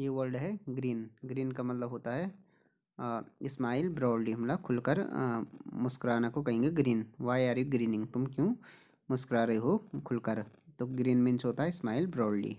ये वर्ड है green green का मतलब होता है इस्माइल ब्रॉडली हमला खुलकर मुस्कुराना को कहेंगे green why are you greening तुम क्यों मुस्कुरा रहे हो खुलकर तो ग्रीन मीन्स होता है स्माइल ब्रॉडली